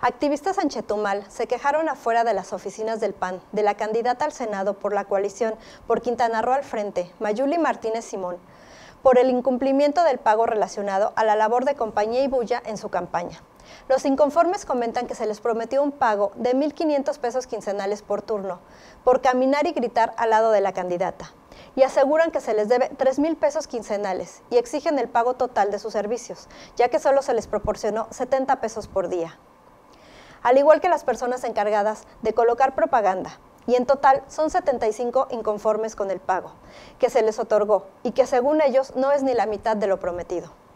Activistas en Chetumal se quejaron afuera de las oficinas del PAN de la candidata al Senado por la coalición por Quintana Roo al frente, Mayuli Martínez Simón, por el incumplimiento del pago relacionado a la labor de compañía y bulla en su campaña. Los inconformes comentan que se les prometió un pago de 1.500 pesos quincenales por turno, por caminar y gritar al lado de la candidata, y aseguran que se les debe 3.000 pesos quincenales y exigen el pago total de sus servicios, ya que solo se les proporcionó 70 pesos por día al igual que las personas encargadas de colocar propaganda, y en total son 75 inconformes con el pago que se les otorgó y que según ellos no es ni la mitad de lo prometido.